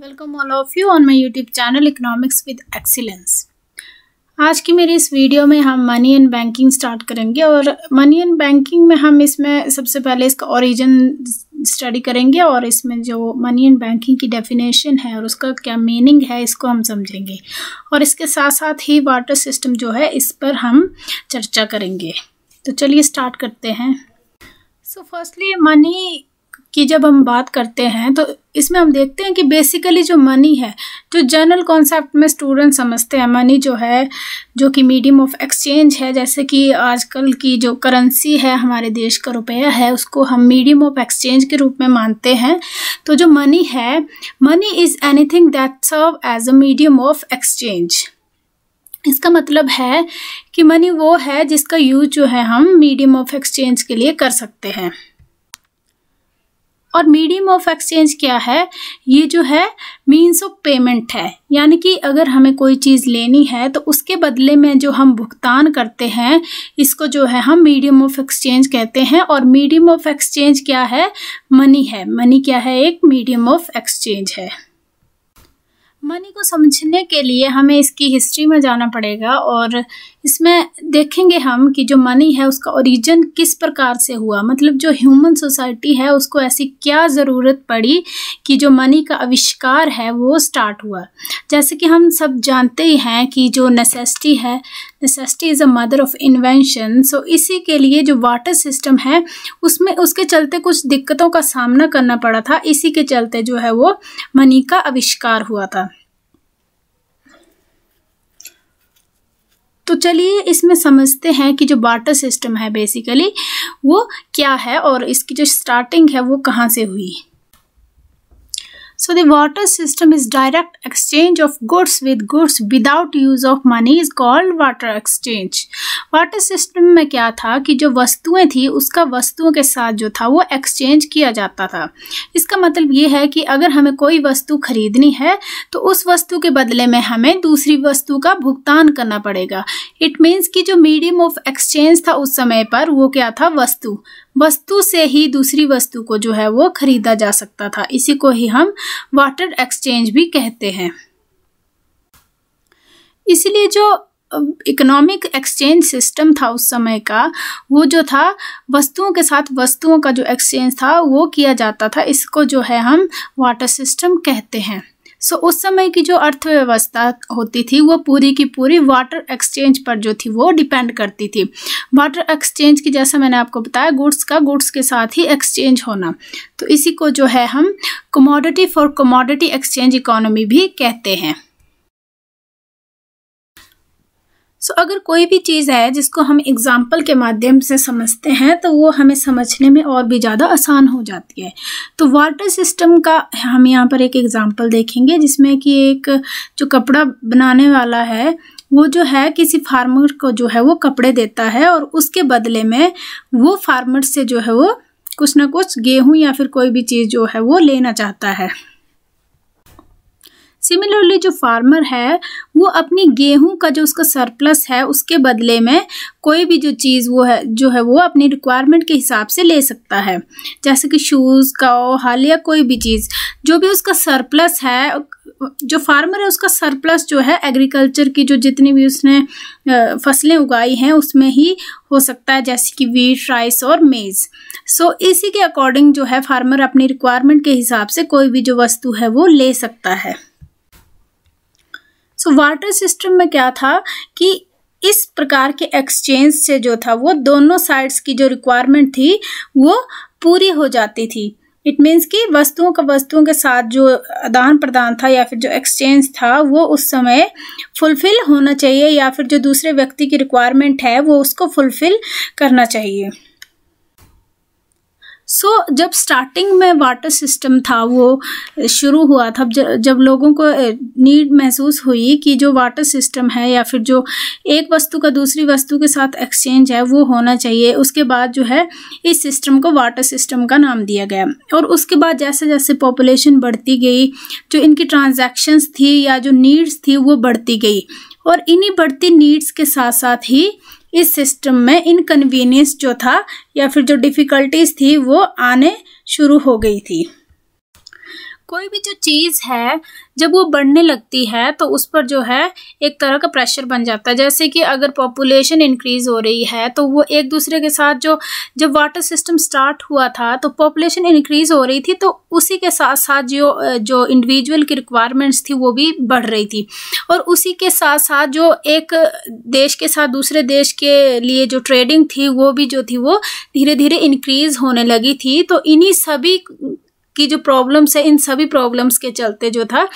Welcome all of you on my YouTube channel economics with excellence आज की मेरी इस वीडियो में हम मनी एंड बैंकिंग स्टार्ट करेंगे और मनी एंड बैंकिंग में हम इसमें सबसे पहले इसका ओरिजिन स्टडी करेंगे और इसमें जो मनी एंड बैंकिंग की डेफिनेशन है और उसका क्या मीनिंग है इसको हम समझेंगे और इसके साथ साथ ही वाटर सिस्टम जो है इस पर हम चर्चा करेंगे तो चलिए स्टार्ट करते हैं सो फर्स्टली मनी की जब हम बात करते हैं तो इसमें हम देखते हैं कि बेसिकली जो मनी है जो जनरल कॉन्सेप्ट में स्टूडेंट समझते हैं मनी जो है जो कि मीडियम ऑफ एक्सचेंज है जैसे कि आजकल की जो करेंसी है हमारे देश का रुपया है उसको हम मीडियम ऑफ एक्सचेंज के रूप में मानते हैं तो जो मनी है money is anything that serve as a medium of exchange इसका मतलब है कि मनी वो है जिसका यूज जो है हम मीडियम ऑफ एक्सचेंज के लिए कर सकते हैं और मीडियम ऑफ एक्सचेंज क्या है ये जो है मीन्स ऑफ पेमेंट है यानी कि अगर हमें कोई चीज़ लेनी है तो उसके बदले में जो हम भुगतान करते हैं इसको जो है हम मीडियम ऑफ एक्सचेंज कहते हैं और मीडियम ऑफ एक्सचेंज क्या है मनी है मनी क्या है एक मीडियम ऑफ एक्सचेंज है मनी को समझने के लिए हमें इसकी हिस्ट्री में जाना पड़ेगा और इसमें देखेंगे हम कि जो मनी है उसका ओरिजिन किस प्रकार से हुआ मतलब जो ह्यूमन सोसाइटी है उसको ऐसी क्या ज़रूरत पड़ी कि जो मनी का आविष्कार है वो स्टार्ट हुआ जैसे कि हम सब जानते ही हैं कि जो नेसेसिटी है necessity is a mother of invention so इसी के लिए जो वाटर सिस्टम है उसमें उसके चलते कुछ दिक्कतों का सामना करना पड़ा था इसी के चलते जो है वो मनी का आविष्कार हुआ था तो चलिए इसमें समझते हैं कि जो बाटर सिस्टम है बेसिकली वो क्या है और इसकी जो स्टार्टिंग है वो कहाँ से हुई So the water system is direct exchange of goods with goods without use of money is called water exchange. Barter system में क्या था कि जो वस्तुएं थी उसका वस्तुओं के साथ जो था वो एक्सचेंज किया जाता था इसका मतलब ये है कि अगर हमें कोई वस्तु खरीदनी है तो उस वस्तु के बदले में हमें दूसरी वस्तु का भुगतान करना पड़ेगा इट मीन्स कि जो मीडियम ऑफ एक्सचेंज था उस समय पर वो क्या था वस्तु वस्तु से ही दूसरी वस्तु को जो है वो खरीदा जा सकता था इसी को ही हम वाटर एक्सचेंज भी कहते हैं इसलिए जो इकोनॉमिक एक्सचेंज सिस्टम था उस समय का वो जो था वस्तुओं के साथ वस्तुओं का जो एक्सचेंज था वो किया जाता था इसको जो है हम वाटर सिस्टम कहते हैं सो उस समय की जो अर्थव्यवस्था होती थी वो पूरी की पूरी वाटर एक्सचेंज पर जो थी वो डिपेंड करती थी वाटर एक्सचेंज की जैसा मैंने आपको बताया गुड्स का गुड्स के साथ ही एक्सचेंज होना तो इसी को जो है हम commodity for commodity exchange economy भी कहते हैं सो so, अगर कोई भी चीज़ है जिसको हम एग्ज़ाम्पल के माध्यम से समझते हैं तो वो हमें समझने में और भी ज़्यादा आसान हो जाती है तो वाटर सिस्टम का हम यहाँ पर एक एग्ज़ाम्पल देखेंगे जिसमें कि एक जो कपड़ा बनाने वाला है वो जो है किसी फार्मर को जो है वो कपड़े देता है और उसके बदले में वो फार्मर से जो है वो कुछ ना कुछ गेहूँ या फिर कोई भी चीज़ जो है वो लेना चाहता है सिमिलरली जो फार्मर है वो अपनी गेहूं का जो उसका सरप्लस है उसके बदले में कोई भी जो चीज़ वो है जो है वो अपनी रिक्वायरमेंट के हिसाब से ले सकता है जैसे कि शूज़ का हल या कोई भी चीज़ जो भी उसका सरप्लस है जो फार्मर है उसका सरप्लस जो है एग्रीकल्चर की जो जितनी भी उसने फसलें उगाई हैं उसमें ही हो सकता है जैसे कि वीट राइस और मेज़ सो so, इसी के अकॉर्डिंग जो है फार्मर अपनी रिक्वायरमेंट के हिसाब से कोई भी जो वस्तु है वो ले सकता है सो वाटर सिस्टम में क्या था कि इस प्रकार के एक्सचेंज से जो था वो दोनों साइड्स की जो रिक्वायरमेंट थी वो पूरी हो जाती थी इट मीन्स कि वस्तुओं का वस्तुओं के साथ जो आदान प्रदान था या फिर जो एक्सचेंज था वो उस समय फुलफिल होना चाहिए या फिर जो दूसरे व्यक्ति की रिक्वायरमेंट है वो उसको फुलफिल करना चाहिए सो so, जब स्टार्टिंग में वाटर सिस्टम था वो शुरू हुआ था जब जब लोगों को नीड महसूस हुई कि जो वाटर सिस्टम है या फिर जो एक वस्तु का दूसरी वस्तु के साथ एक्सचेंज है वो होना चाहिए उसके बाद जो है इस सिस्टम को वाटर सिस्टम का नाम दिया गया और उसके बाद जैसे जैसे पॉपुलेशन बढ़ती गई जो इनकी ट्रांजेक्शन्स थी या जो नीड्स थी वो बढ़ती गई और इन्हीं बढ़ती नीड्स के साथ साथ ही इस सिस्टम में इनकन्वीनियंस जो था या फिर जो डिफ़िकल्टीज़ थी वो आने शुरू हो गई थी कोई भी जो चीज़ है जब वो बढ़ने लगती है तो उस पर जो है एक तरह का प्रेशर बन जाता है जैसे कि अगर पॉपुलेशन इंक्रीज़ हो रही है तो वो एक दूसरे के साथ जो जब वाटर सिस्टम स्टार्ट हुआ था तो पॉपुलेशन इंक्रीज़ हो रही थी तो उसी के साथ साथ जो जो इंडिविजुअल की रिक्वायरमेंट्स थी वो भी बढ़ रही थी और उसी के साथ साथ जो एक देश के साथ दूसरे देश के लिए जो ट्रेडिंग थी वो भी जो थी वो धीरे धीरे इंक्रीज़ होने लगी थी तो इन्हीं सभी की जो प्रॉब्लम्स है इन सभी प्रॉब्लम्स के चलते जो था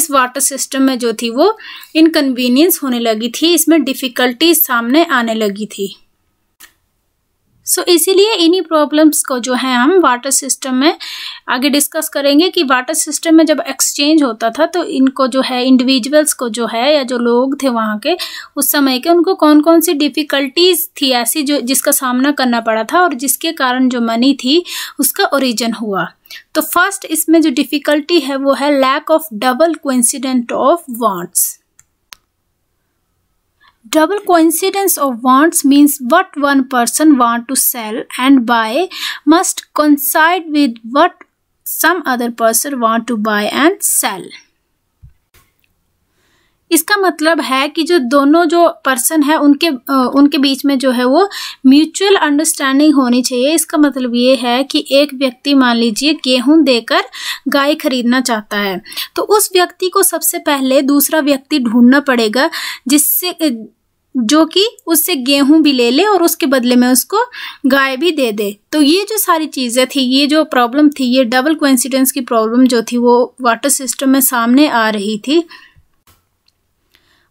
इस वाटर सिस्टम में जो थी वो इनकन्वीनियंस होने लगी थी इसमें डिफ़िकल्टीज सामने आने लगी थी सो so, इसीलिए इन्हीं प्रॉब्लम्स को जो है हम वाटर सिस्टम में आगे डिस्कस करेंगे कि वाटर सिस्टम में जब एक्सचेंज होता था तो इनको जो है इंडिविजुअल्स को जो है या जो लोग थे वहाँ के उस समय के उनको कौन कौन सी डिफ़िकल्टीज थी ऐसी जो जिसका सामना करना पड़ा था और जिसके कारण जो मनी थी उसका ओरिजिन हुआ तो फर्स्ट इसमें जो डिफ़िकल्टी है वो है lack of double coincidence of wants double coincidence of wants means what one person want to sell and buy must coincide with what some other person want to buy and sell इसका मतलब है कि जो दोनों जो person है उनके उनके बीच में जो है वो म्यूचुअल अंडरस्टैंडिंग होनी चाहिए इसका मतलब ये है कि एक व्यक्ति मान लीजिए गेहूं देकर गाय खरीदना चाहता है तो उस व्यक्ति को सबसे पहले दूसरा व्यक्ति ढूंढना पड़ेगा जिससे जो कि उससे गेहूं भी ले ले और उसके बदले में उसको गाय भी दे दे तो ये जो सारी चीज़ें थी ये जो प्रॉब्लम थी ये डबल कोइंसिडेंस की प्रॉब्लम जो थी वो वाटर सिस्टम में सामने आ रही थी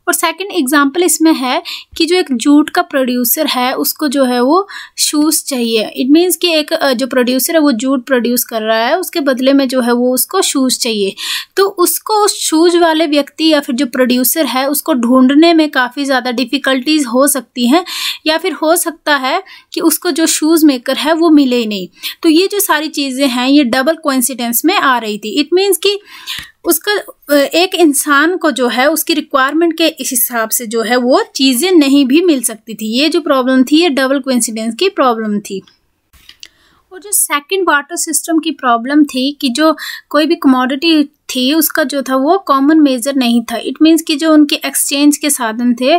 और सेकंड एग्जांपल इसमें है कि जो एक जूट का प्रोड्यूसर है उसको जो है वो शूज़ चाहिए इट मीन्स कि एक जो प्रोड्यूसर है वो जूट प्रोड्यूस कर रहा है उसके बदले में जो है वो उसको शूज़ चाहिए तो उसको उस शूज़ वाले व्यक्ति या फिर जो प्रोड्यूसर है उसको ढूंढने में काफ़ी ज़्यादा डिफ़िकल्टीज़ हो सकती हैं या फिर हो सकता है कि उसको जो शूज़ मेकर है वो मिले ही नहीं तो ये जो सारी चीज़ें हैं ये डबल कोइंसिडेंस में आ रही थी इट मीन्स कि उसका एक इंसान को जो है उसकी रिक्वायरमेंट के इस हिसाब से जो है वो चीज़ें नहीं भी मिल सकती थी ये जो प्रॉब्लम थी ये डबल कोइंसिडेंस की प्रॉब्लम थी और जो सेकंड वाटर सिस्टम की प्रॉब्लम थी कि जो कोई भी कमोडिटी थी उसका जो था वो कॉमन मेजर नहीं था इट मीन्स कि जो उनके एक्सचेंज के साधन थे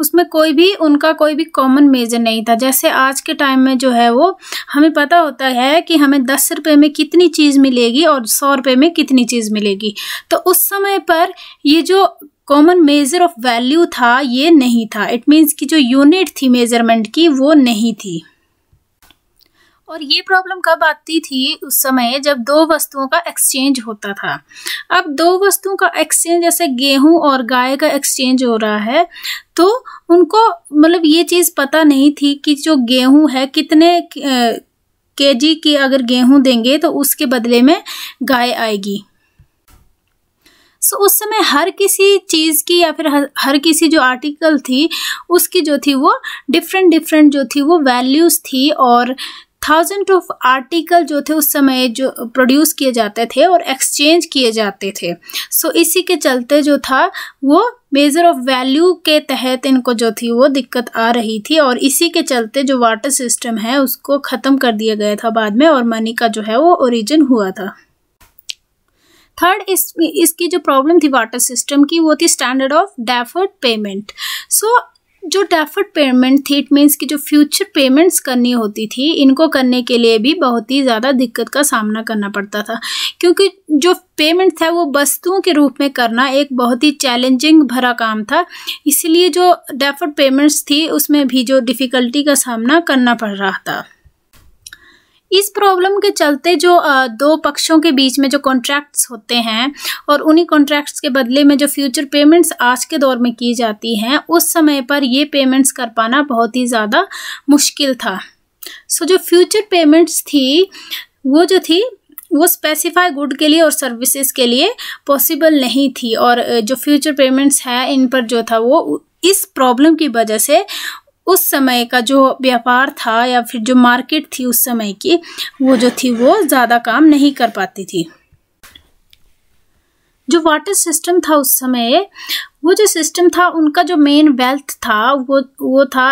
उसमें कोई भी उनका कोई भी कॉमन मेजर नहीं था जैसे आज के टाइम में जो है वो हमें पता होता है कि हमें दस रुपये में कितनी चीज़ मिलेगी और सौ रुपये में कितनी चीज़ मिलेगी तो उस समय पर ये जो कॉमन मेज़र ऑफ वैल्यू था ये नहीं था इट मीन्स कि जो यूनिट थी मेज़रमेंट की वो नहीं थी और ये प्रॉब्लम कब आती थी उस समय जब दो वस्तुओं का एक्सचेंज होता था अब दो वस्तुओं का एक्सचेंज जैसे गेहूं और गाय का एक्सचेंज हो रहा है तो उनको मतलब ये चीज़ पता नहीं थी कि जो गेहूं है कितने केजी की अगर गेहूं देंगे तो उसके बदले में गाय आएगी सो so, उस समय हर किसी चीज़ की या फिर हर किसी जो आर्टिकल थी उसकी जो थी वो डिफरेंट डिफरेंट जो थी वो वैल्यूज़ थी और थाउजेंड ऑफ आर्टिकल जो थे उस समय जो प्रोड्यूस किए जाते थे और एक्सचेंज किए जाते थे सो so, इसी के चलते जो था वो मेज़र ऑफ वैल्यू के तहत इनको जो थी वो दिक्कत आ रही थी और इसी के चलते जो वाटर सिस्टम है उसको ख़त्म कर दिया गया था बाद में और मनी का जो है वो ओरिजिन हुआ था थर्ड इस इसकी जो प्रॉब्लम थी वाटर सिस्टम की वो थी standard of deferred payment so जो डेफर्ड पेमेंट थी इट मीन्स की जो फ्यूचर पेमेंट्स करनी होती थी इनको करने के लिए भी बहुत ही ज़्यादा दिक्कत का सामना करना पड़ता था क्योंकि जो पेमेंट था वो वस्तुओं के रूप में करना एक बहुत ही चैलेंजिंग भरा काम था इसलिए जो डेफर्ड पेमेंट्स थी उसमें भी जो डिफ़िकल्टी का सामना करना पड़ रहा था इस प्रॉब्लम के चलते जो दो पक्षों के बीच में जो कॉन्ट्रैक्ट्स होते हैं और उन्हीं कॉन्ट्रैक्ट्स के बदले में जो फ्यूचर पेमेंट्स आज के दौर में की जाती हैं उस समय पर ये पेमेंट्स कर पाना बहुत ही ज़्यादा मुश्किल था सो so, जो फ्यूचर पेमेंट्स थी वो जो थी वो स्पेसिफाई गुड के लिए और सर्विसेज के लिए पॉसिबल नहीं थी और जो फ्यूचर पेमेंट्स है इन पर जो था वो इस प्रॉब्लम की वजह से उस समय का जो व्यापार था या फिर जो मार्केट थी उस समय की वो जो थी वो ज़्यादा काम नहीं कर पाती थी जो वाटर सिस्टम था उस समय वो जो सिस्टम था उनका जो मेन वेल्थ था वो वो था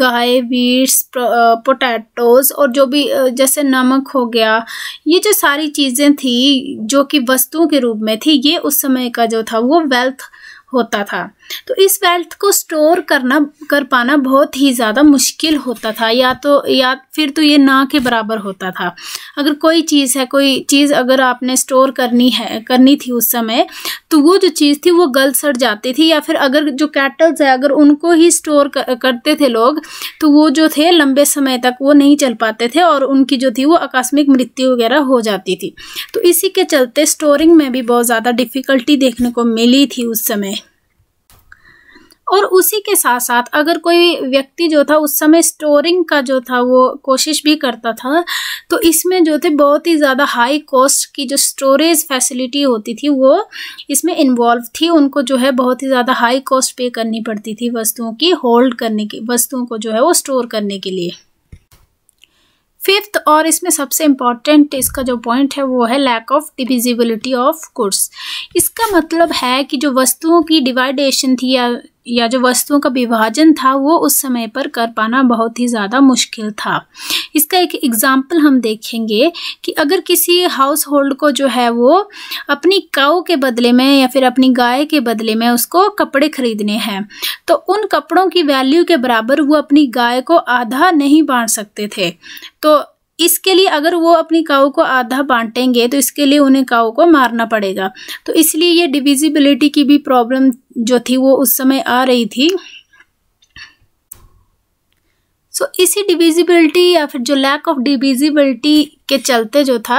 गाय वीट्स पोटैटोज और जो भी जैसे नमक हो गया ये जो सारी चीज़ें थी जो कि वस्तुओं के रूप में थी ये उस समय का जो था वो वेल्थ होता था तो इस वेल्थ को स्टोर करना कर पाना बहुत ही ज़्यादा मुश्किल होता था या तो या फिर तो ये ना के बराबर होता था अगर कोई चीज़ है कोई चीज़ अगर आपने स्टोर करनी है करनी थी उस समय तो वो जो चीज़ थी वो गल सड़ जाती थी या फिर अगर जो कैटल्स है अगर उनको ही स्टोर कर, करते थे लोग तो वो जो थे लंबे समय तक वो नहीं चल पाते थे और उनकी जो थी वो आकस्मिक मृत्यु वगैरह हो जाती थी तो इसी के चलते स्टोरिंग में भी बहुत ज़्यादा डिफ़िकल्टी देखने को मिली थी उस समय और उसी के साथ साथ अगर कोई व्यक्ति जो था उस समय स्टोरिंग का जो था वो कोशिश भी करता था तो इसमें जो थे बहुत ही ज़्यादा हाई कॉस्ट की जो स्टोरेज फैसिलिटी होती थी वो इसमें इन्वॉल्व थी उनको जो है बहुत ही ज़्यादा हाई कॉस्ट पे करनी पड़ती थी वस्तुओं की होल्ड करने की वस्तुओं को जो है वो स्टोर करने के लिए फिफ्थ और इसमें सबसे इम्पॉर्टेंट इसका जो पॉइंट है वो है lack of divisibility of goods इसका मतलब है कि जो वस्तुओं की डिवाइडेशन थी या या जो वस्तुओं का विभाजन था वो उस समय पर कर पाना बहुत ही ज़्यादा मुश्किल था इसका एक एग्ज़ाम्पल हम देखेंगे कि अगर किसी हाउस होल्ड को जो है वो अपनी काऊ के बदले में या फिर अपनी गाय के बदले में उसको कपड़े खरीदने हैं तो उन कपड़ों की वैल्यू के बराबर वो अपनी गाय को आधा नहीं बांट सकते थे तो इसके लिए अगर वो अपनी काऊ को आधा बांटेंगे तो इसके लिए उन्हें काऊ को मारना पड़ेगा तो इसलिए ये डिविजिबिलिटी की भी प्रॉब्लम जो थी वो उस समय आ रही थी सो so, इसी डिविजिबिलिटी या फिर जो लैक ऑफ डिविजिबिलिटी के चलते जो था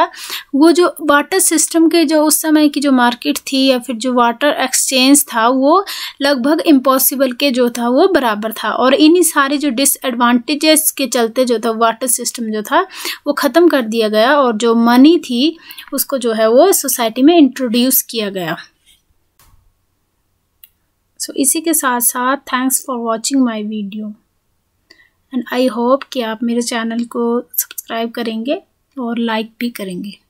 वो जो वाटर सिस्टम के जो उस समय की जो मार्केट थी या फिर जो वाटर एक्सचेंज था वो लगभग इम्पॉसिबल के जो था वो बराबर था और इन्हीं सारे जो डिसएडवांटेजेस के चलते जो था वाटर सिस्टम जो था वो ख़त्म कर दिया गया और जो मनी थी उसको जो है वो सोसाइटी में इंट्रोड्यूस किया गया सो so, इसी के साथ साथ thanks for watching my video and I hope कि आप मेरे चैनल को सब्सक्राइब करेंगे और लाइक भी करेंगे